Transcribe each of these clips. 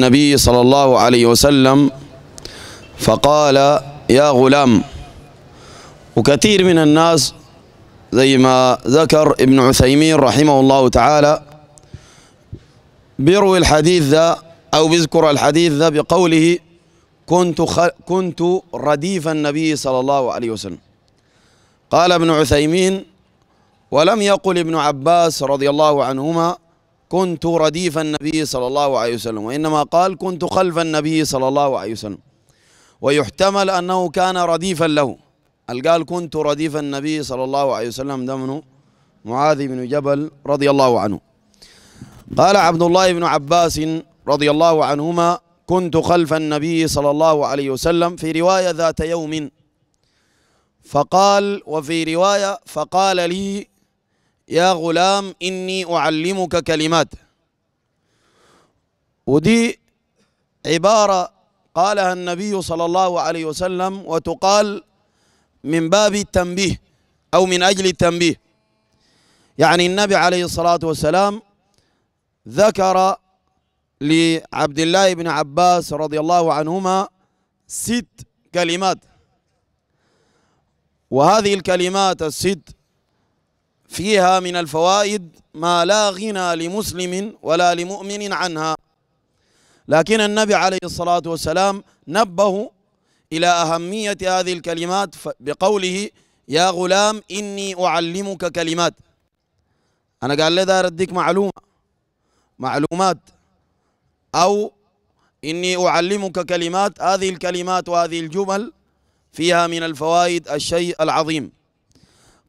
النبي صلى الله عليه وسلم فقال يا غلام وكثير من الناس زي ما ذكر ابن عثيمين رحمه الله تعالى بيروي الحديث ذا أو بيذكر الحديث ذا بقوله كنت كنت رديف النبي صلى الله عليه وسلم قال ابن عثيمين ولم يقل ابن عباس رضي الله عنهما كنت رديف النبي صلى الله عليه وسلم وإنما قال كنت خلف النبي صلى الله عليه وسلم ويحتمل أنه كان رديفا له قال كنت رديف النبي صلى الله عليه وسلم دمنه معاذ بن جبل رضي الله عنه قال عبد الله بن عباس رضي الله عنهما كنت خلف النبي صلى الله عليه وسلم في رواية ذات يوم فقال وفي رواية فقال لي يا غلام إني أعلمك كلمات ودي عبارة قالها النبي صلى الله عليه وسلم وتقال من باب التنبيه أو من أجل التنبيه يعني النبي عليه الصلاة والسلام ذكر لعبد الله بن عباس رضي الله عنهما ست كلمات وهذه الكلمات الست فيها من الفوائد ما لا غنى لمسلم ولا لمؤمن عنها لكن النبي عليه الصلاة والسلام نبه إلى أهمية هذه الكلمات بقوله يا غلام إني أعلمك كلمات أنا قال لذا أردك معلومة معلومات أو إني أعلمك كلمات هذه الكلمات وهذه الجمل فيها من الفوائد الشيء العظيم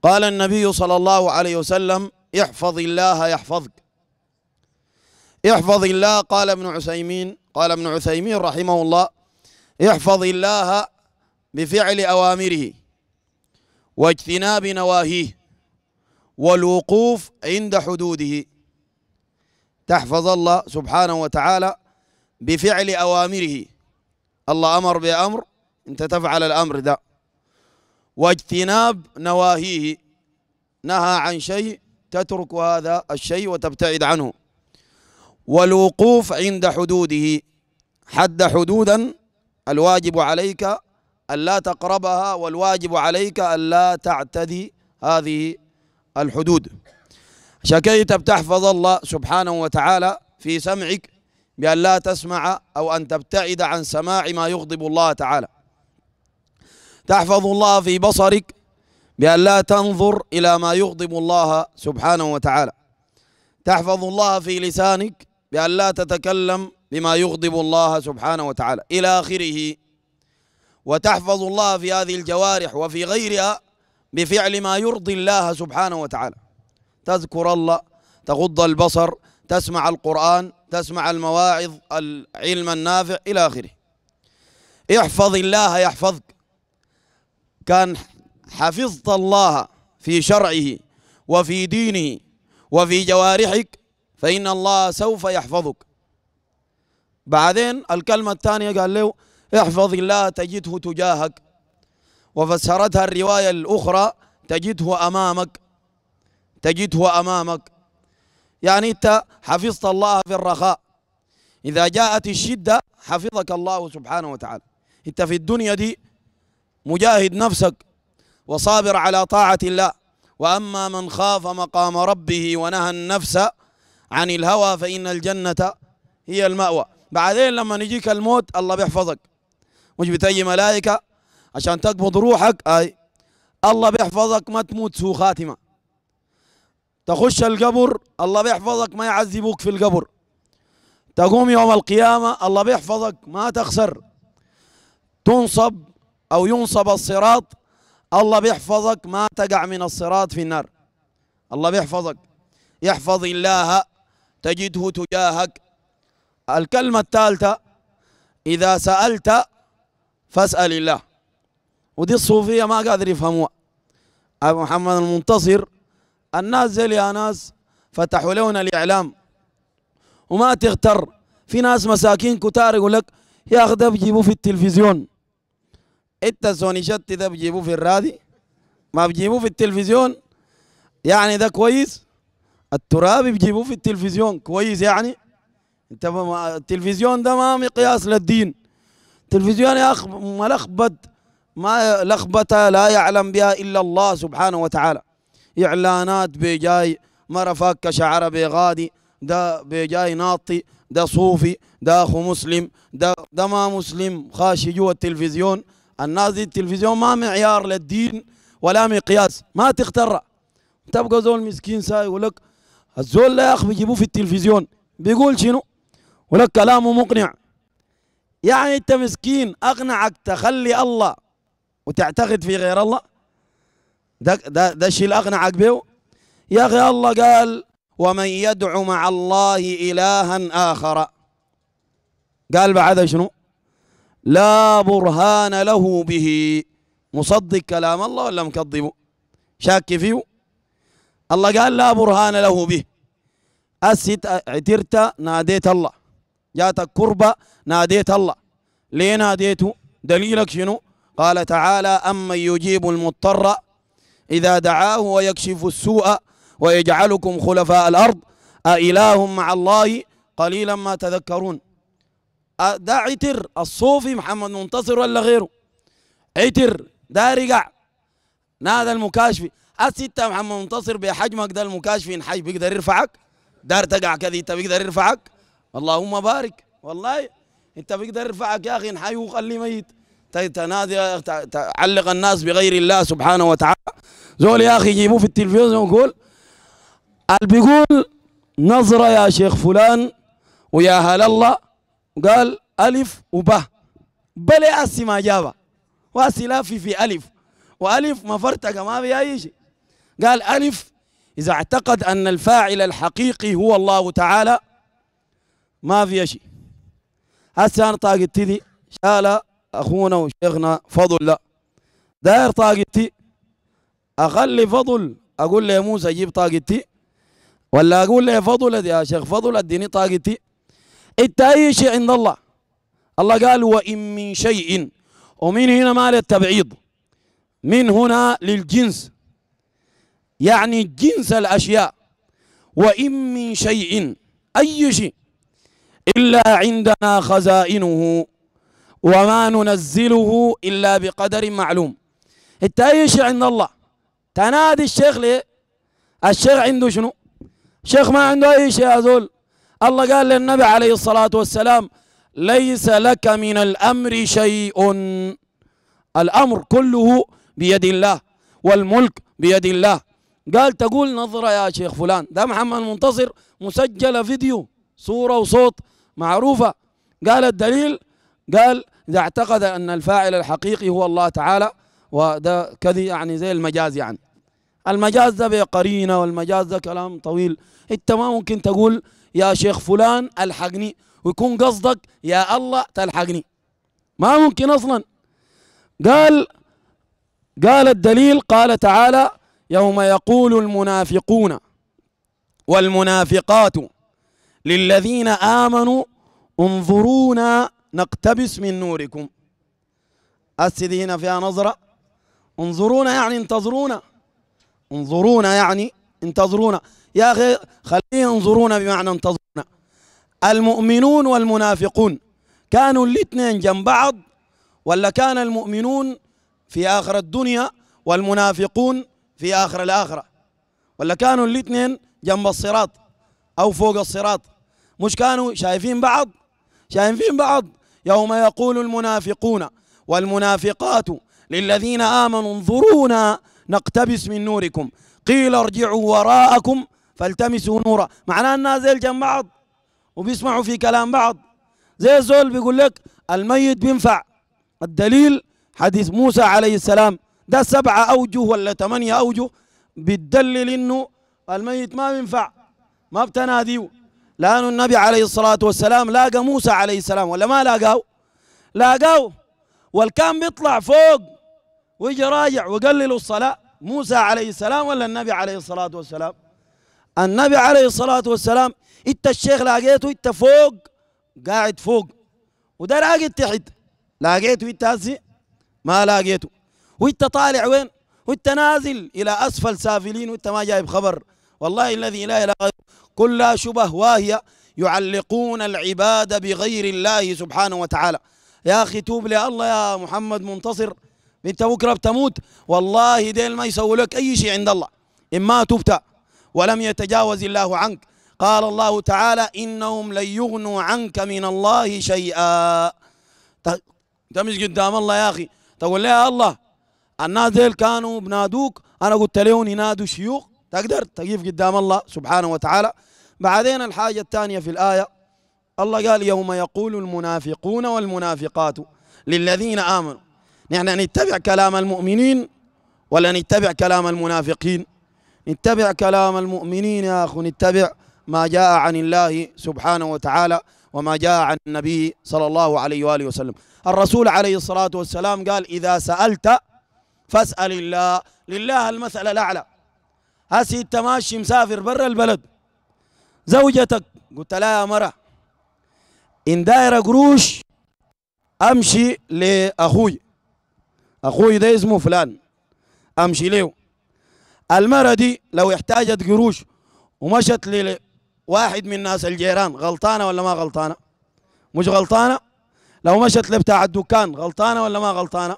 قال النبي صلى الله عليه وسلم احفظ الله يحفظك احفظ الله قال ابن عثيمين قال ابن عثيمين رحمه الله احفظ الله بفعل أوامره واجتناب نواهيه والوقوف عند حدوده تحفظ الله سبحانه وتعالى بفعل أوامره الله أمر بأمر أنت تفعل الأمر ده واجتناب نواهيه نهى عن شيء تترك هذا الشيء وتبتعد عنه والوقوف عند حدوده حد حدودا الواجب عليك ألا تقربها والواجب عليك ألا تعتدي هذه الحدود شكيت بتحفظ الله سبحانه وتعالى في سمعك بأن لا تسمع أو أن تبتعد عن سماع ما يغضب الله تعالى تحفظ الله في بصرك بأن لا تنظر إلى ما يغضب الله سبحانه وتعالى تحفظ الله في لسانك بأن لا تتكلم بما يغضب الله سبحانه وتعالى إلى آخره وتحفظ الله في هذه الجوارح وفي غيرها بفعل ما يرضي الله سبحانه وتعالى تذكر الله تغض البصر تسمع القرآن تسمع المواعظ العلم النافع إلى آخره احفظ الله يحفظك كان حفظت الله في شرعه وفي دينه وفي جوارحك فإن الله سوف يحفظك بعدين الكلمة الثانية قال له احفظ الله تجده تجاهك وفسرتها الرواية الأخرى تجده أمامك تجده أمامك يعني أنت حفظت الله في الرخاء إذا جاءت الشدة حفظك الله سبحانه وتعالى أنت في الدنيا دي مجاهد نفسك وصابر على طاعة الله وأما من خاف مقام ربه ونهى النفس عن الهوى فإن الجنة هي المأوى بعدين لما يجيك الموت الله بيحفظك مش بتأي ملائكة عشان تقبض روحك أي الله بيحفظك ما تموت سوء خاتمة تخش القبر الله بيحفظك ما يعذبوك في القبر تقوم يوم القيامة الله بيحفظك ما تخسر تنصب أو ينصب الصراط الله بيحفظك ما تقع من الصراط في النار الله بيحفظك يحفظ الله تجده تجاهك الكلمة الثالثة إذا سألت فاسأل الله ودي الصوفية ما قادر يفهموها أبو محمد المنتصر الناس زي يا ناس فتحوا لنا الإعلام وما تغتر في ناس مساكين كتار يقول لك يا أخي ده بجيبوه في التلفزيون سوني شتي ده بجيبوه في الرادي ما بجيبوه في التلفزيون يعني ده كويس الترابي بجيبوه في التلفزيون كويس يعني انت التلفزيون ده ما مقياس للدين التلفزيون يا اخ ملخبط ما لخبطة لا يعلم بها إلا الله سبحانه وتعالى إعلانات بجاي مرة فك شعر بغادي ده بجاي ناطي ده صوفي ده أخو مسلم ده ده ما مسلم خاشي جوا التلفزيون الناس دي التلفزيون ما معيار للدين ولا مقياس ما تختار تبقى زول مسكين ساي يقول لك الزول لا يا بيجيبوه في التلفزيون بيقول شنو ولك كلامه مقنع يعني انت مسكين اقنعك تخلي الله وتعتقد في غير الله ده ده ده الشيء اللي اقنعك به يا اخي الله قال ومن يدعو مع الله الها اخر قال بعدها شنو لا برهان له به مصدق كلام الله ولا مكذبه شاك فيه الله قال لا برهان له به أسيت عترت ناديت الله جاتك كربة ناديت الله ليه ناديته دليلك شنو قال تعالى أمن يجيب المضطر إذا دعاه ويكشف السوء ويجعلكم خلفاء الأرض أإله مع الله قليلا ما تذكرون ده أه، عتر الصوفي محمد منتصر ولا غيره عتر ده رجع نادى المكاشفي الستة محمد منتصر بحجمك ده المكاشفي حي بيقدر يرفعك دار تقع كذي انت بيقدر يرفعك اللهم بارك والله انت بيقدر يرفعك يا اخي حي وخليه ميت تنادي تعلق الناس بغير الله سبحانه وتعالى زول يا اخي يجيبوه في التلفزيون ويقول اللي بيقول نظرة يا شيخ فلان ويا هلا الله قال ألف وباء بلا أسي ما جابا وأسي لا في في ألف وألف ما فرتك ما في أي شيء قال ألف إذا اعتقد أن الفاعل الحقيقي هو الله تعالى ما في شيء هسه أنا طاقتي دي شال أخونا وشيخنا فضل لا داير طاقتي أخلي فضل أقول يا موسى جيب طاقتي ولا أقول يا فضل يا شيخ فضل أديني طاقتي انت اي شيء عند الله الله قال وان من شيء ومن هنا مال التبعيض من هنا للجنس يعني جنس الاشياء وان من شيء اي شيء الا عندنا خزائنه وما ننزله الا بقدر معلوم انت اي شيء عند الله تنادي الشيخ ليه الشيخ عنده شنو الشيخ ما عنده اي شيء يا زول الله قال للنبي عليه الصلاة والسلام ليس لك من الأمر شيء الأمر كله بيد الله والملك بيد الله قال تقول نظرة يا شيخ فلان ده محمد منتصر مسجلة فيديو صورة وصوت معروفة قال الدليل قال إذا اعتقد أن الفاعل الحقيقي هو الله تعالى وده كذي يعني زي المجاز يعني المجاز ده بقرينة والمجاز ده كلام طويل انت ما ممكن تقول يا شيخ فلان الحقني ويكون قصدك يا الله تلحقني ما ممكن اصلا قال قال الدليل قال تعالى يوم يقول المنافقون والمنافقات للذين آمنوا انظرونا نقتبس من نوركم السيدي هنا فيها نظرة انظرونا يعني انتظرونا انظرونا يعني انتظرونا يا أخي خليه ينظرون بمعنى انتظرنا المؤمنون والمنافقون كانوا الاثنين جنب بعض ولا كان المؤمنون في آخر الدنيا والمنافقون في آخر الآخرة ولا كانوا الاثنين جنب الصراط أو فوق الصراط مش كانوا شايفين بعض شايفين بعض يوم يقول المنافقون والمنافقات للذين آمنوا انظرونا نقتبس من نوركم قيل ارجعوا وراءكم فالتمسوا نورا معناه الناس زي جنب بعض وبيسمعوا في كلام بعض زي زول بيقول لك الميت بينفع الدليل حديث موسى عليه السلام ده سبعة أوجه ولا ثمانية أوجه بتدلل إنه الميت ما بينفع ما بتناديه لأن النبي عليه الصلاة والسلام لاقى موسى عليه السلام ولا ما لاقاه لاقاه والكان بيطلع فوق ويجي راجع ويقللوا الصلاة موسى عليه السلام ولا النبي عليه الصلاة والسلام النبي عليه الصلاة والسلام انت الشيخ لقيته انت فوق قاعد فوق وده راقد تحت لقيته انت هزي ما لقيته وانت طالع وين وانت نازل الى اسفل سافلين وانت ما جايب خبر والله الذي لا اله غيره كلها شبه واهيه يعلقون العباد بغير الله سبحانه وتعالى يا اخي توب لله يا محمد منتصر انت بكره بتموت والله ديل ما يسوي لك اي شيء عند الله اما تبت ولم يتجاوز الله عنك قال الله تعالى إنهم لن يغنوا عنك من الله شيئا تمش قدام الله يا أخي تقول لي يا الله الناس ديل كانوا بنادوك أنا قلت لهم ينادوا شيوخ تقدر تقيف قدام الله سبحانه وتعالى بعدين الحاجة الثانية في الآية الله قال يوم يقول المنافقون والمنافقات للذين آمنوا نحن نتبع كلام المؤمنين ولا نتبع كلام المنافقين نتبع كلام المؤمنين يا أخو نتبع ما جاء عن الله سبحانه وتعالى وما جاء عن النبي صلى الله عليه وآله وسلم الرسول عليه الصلاة والسلام قال إذا سألت فاسأل الله لله المثل الأعلى هسي انت ماشي مسافر برا البلد زوجتك قلت لها يا مرة إن دايرة قروش أمشي لأخوي أخوي ده اسمه فلان أمشي له المرة دي لو احتاجت قروش ومشت لواحد من ناس الجيران غلطانة ولا ما غلطانة مش غلطانة لو مشت لبتاع الدكان غلطانة ولا ما غلطانة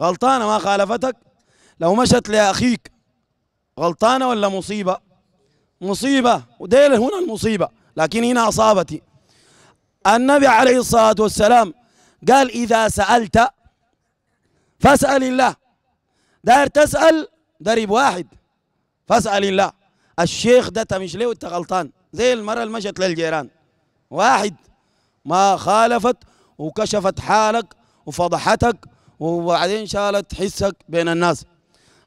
غلطانة ما خالفتك لو مشت لأخيك غلطانة ولا مصيبة مصيبة وديل هنا المصيبة لكن هنا أصابتي النبي عليه الصلاة والسلام قال إذا سألت فاسأل الله داير تسأل درب واحد فاسأل الله الشيخ ده تمش ليه وانت غلطان زي المرة اللي مشت للجيران واحد ما خالفت وكشفت حالك وفضحتك وبعدين شالت حسك بين الناس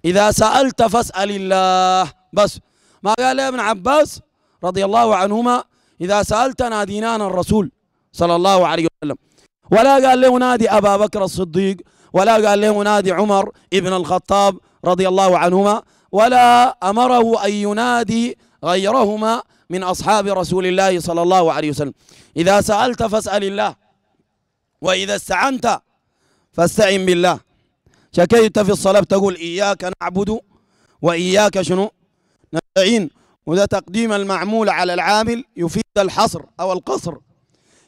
إذا سألت فاسأل الله بس ما قال ابن عباس رضي الله عنهما إذا سألت نادينا الرسول صلى الله عليه وسلم ولا قال له نادي أبا بكر الصديق ولا قال له نادي عمر ابن الخطاب رضي الله عنهما ولا أمره أن ينادي غيرهما من أصحاب رسول الله صلى الله عليه وسلم إذا سألت فاسأل الله وإذا استعنت فاستعن بالله شكيت في الصلاة تقول إياك نعبد وإياك شنو نستعين وذا تقديم المعمول على العامل يفيد الحصر أو القصر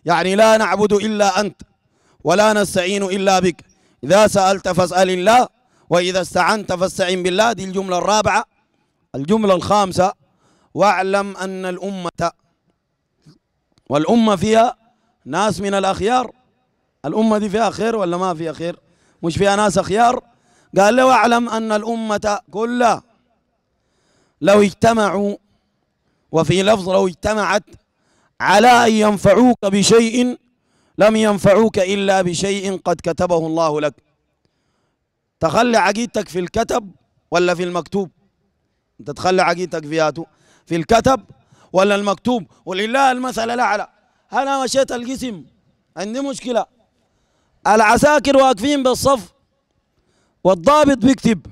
يعني لا نعبد إلا أنت ولا نستعين إلا بك إذا سألت فاسأل الله وإذا استعنت فاستعن بالله دي الجملة الرابعة الجملة الخامسة واعلم أن الأمة والأمة فيها ناس من الأخيار الأمة دي فيها خير ولا ما فيها خير مش فيها ناس أخيار قال له واعلم أن الأمة كلها لو اجتمعوا وفي لفظ لو اجتمعت على أن ينفعوك بشيء لم ينفعوك إلا بشيء قد كتبه الله لك تخلي عقيدتك في الكتب ولا في المكتوب انت تخلي عقيدتك فياته في الكتب ولا المكتوب ولله المثل الاعلى انا مشيت القسم عندي مشكله العساكر واقفين بالصف والضابط بيكتب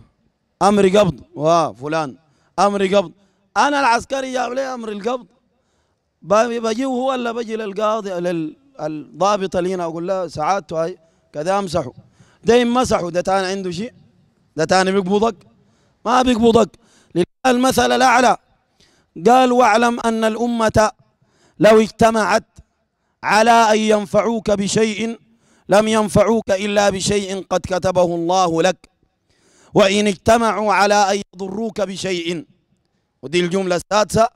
امر قبض وفلان امر قبض انا العسكري جاب لي امر القبض بجي هو ولا بجي للقاضي للضابط اللي هنا اقول له سعادته هاي كذا امسحه ده مسح ده تاني عنده شيء ده تاني بيقبضك ما بيقبضك المثل الأعلى قال واعلم أن الأمة لو اجتمعت على أن ينفعوك بشيء لم ينفعوك إلا بشيء قد كتبه الله لك وإن اجتمعوا على أن يضروك بشيء ودي الجملة السادسة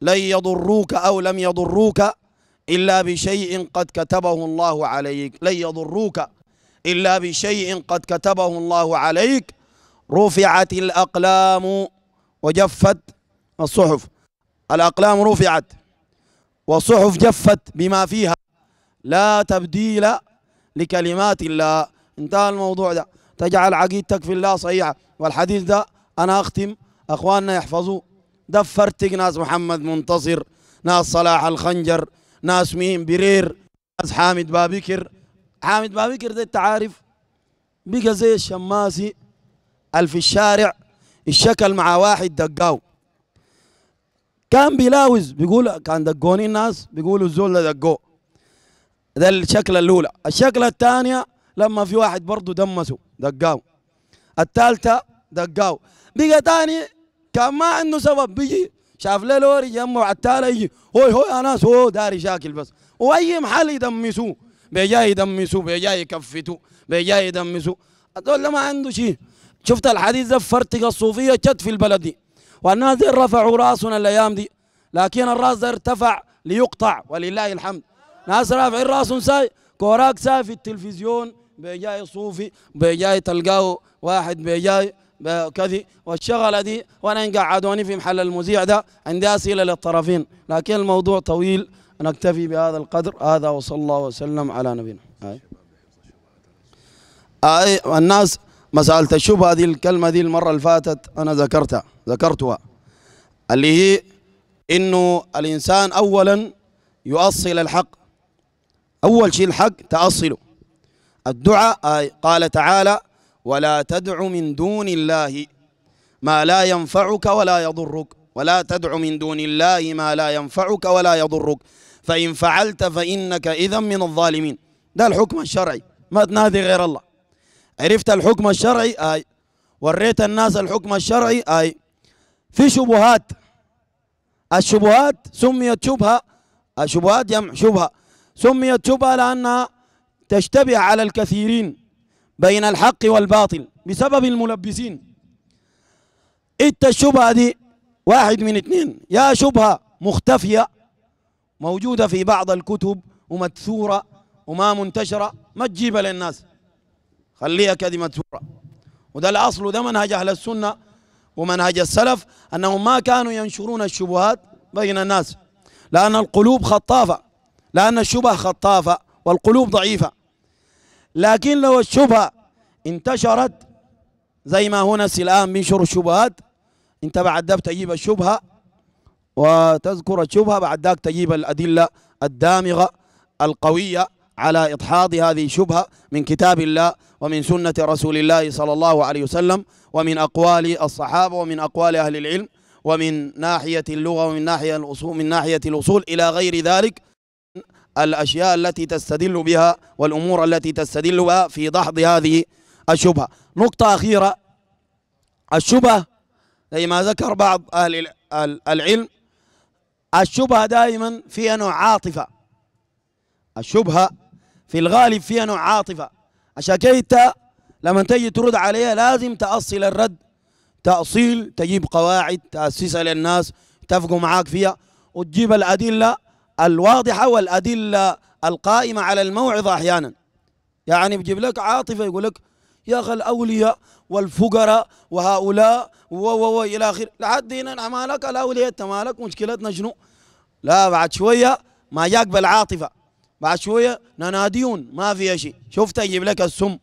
لن يضروك أو لم يضروك إلا بشيء قد كتبه الله عليك لن يضروك إلا بشيء قد كتبه الله عليك رفعت الأقلام وجفت الصحف الأقلام رفعت وصحف جفت بما فيها لا تبديل لكلمات الله انتهى الموضوع ده تجعل عقيدتك في الله صحيحة والحديث ده أنا أختم أخواننا يحفظوا دفرتك ناس محمد منتصر ناس صلاح الخنجر ناس مين برير ناس حامد بابكر حامد ما بكر ده تعارف بقى زي الشماسي اللي في الشارع الشكل مع واحد دقاو كان بيلاوز بيقول كان دقوني الناس بيقولوا الزول ده دقوه ده الشكل الاولى الشكل الثانيه لما في واحد برضه دمسه دقاو الثالثه دقاو بقى ثاني كان ما عنده سبب بيجي شاف له لوري جمع التالي يجي هوي هوي يا ناس هو داري شاكل بس واي محل يدمسوه بيجاي يدمسوا بيجاي يكفتوا بيجاي يدمسوا هذول ما عنده شيء شفت الحديث ده فرتق الصوفيه جت في البلد دي والناس دي رفعوا راسنا الايام دي لكن الراس ده ارتفع ليقطع ولله الحمد ناس رافعين راسهم ساي كوراك ساي في التلفزيون بيجاي صوفي بيجاي تلقاه واحد بيجاي كذي والشغله دي وانا قعدوني في محل المذيع ده عندي اسئله للطرفين لكن الموضوع طويل نكتفي بهذا القدر هذا وصلى الله وسلم على نبينا آي. آي الناس مسألة الشبهة هذه الكلمة دي المرة اللي فاتت أنا ذكرتها ذكرتها اللي هي إنه الإنسان أولا يؤصل الحق أول شيء الحق تأصله الدعاء آي قال تعالى ولا تدع من دون الله ما لا ينفعك ولا يضرك ولا تدع من دون الله ما لا ينفعك ولا يضرك فإن فعلت فإنك إذا من الظالمين ده الحكم الشرعي ما تنادي غير الله عرفت الحكم الشرعي آي وريت الناس الحكم الشرعي آي في شبهات الشبهات سميت شبهة الشبهات جمع شبهة سميت شبهة لأنها تشتبه على الكثيرين بين الحق والباطل بسبب الملبسين انت الشبهة دي واحد من اثنين يا شبهة مختفية موجودة في بعض الكتب ومدثورة وما منتشرة ما تجيبها للناس خليها كذي مدثورة وده الأصل وده منهج أهل السنة ومنهج السلف أنهم ما كانوا ينشرون الشبهات بين الناس لأن القلوب خطافة لأن الشبه خطافة والقلوب ضعيفة لكن لو الشبهة انتشرت زي ما هنا الآن بنشر الشبهات انت بعد ذاك تجيب الشبهه وتذكر الشبهه بعد ذاك تجيب الادله الدامغه القويه على إدحاض هذه الشبهة من كتاب الله ومن سنة رسول الله صلى الله عليه وسلم ومن أقوال الصحابة ومن أقوال أهل العلم ومن ناحية اللغة ومن ناحية الأصول من ناحية الأصول إلى غير ذلك الأشياء التي تستدل بها والأمور التي تستدل بها في دحض هذه الشبهة نقطة أخيرة الشبهة زي ما ذكر بعض أهل العلم الشبهة دائما فيها نوع عاطفة الشبهة في الغالب فيها نوع عاطفة عشان كده لما تجي ترد عليها لازم تأصل الرد تأصيل تجيب قواعد تأسسها للناس تفقوا معاك فيها وتجيب الأدلة الواضحة والأدلة القائمة على الموعظة أحيانا يعني بجيب لك عاطفة يقول لك يا أخي الأولياء والفقراء وهؤلاء و و و إلى آخره لحد هنا مالك الأولياء أنت مالك مشكلتنا شنو؟ لا بعد شوية ما جاك بالعاطفة بعد شوية نناديون ما في شيء شفت أجيب لك السم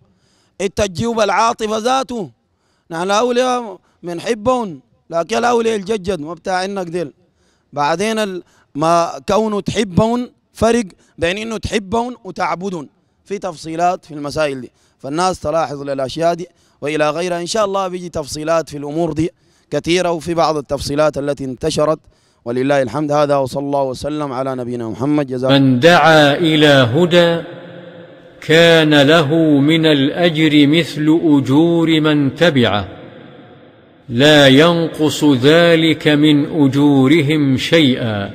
أنت تجيب بالعاطفة ذاته نحن الأولياء بنحبهم لكن الأولياء الججد ما بتاعنك ديل بعدين ال... ما كونه تحبهم فرق بين انه تحبهم وتعبدهم في تفصيلات في المسائل دي فالناس تلاحظ للأشياء دي وإلى غيرها إن شاء الله بيجي تفصيلات في الأمور دي كثيرة وفي بعض التفصيلات التي انتشرت ولله الحمد هذا وصلى الله وسلم على نبينا محمد جزاء من دعا إلى هدى كان له من الأجر مثل أجور من تبعه لا ينقص ذلك من أجورهم شيئا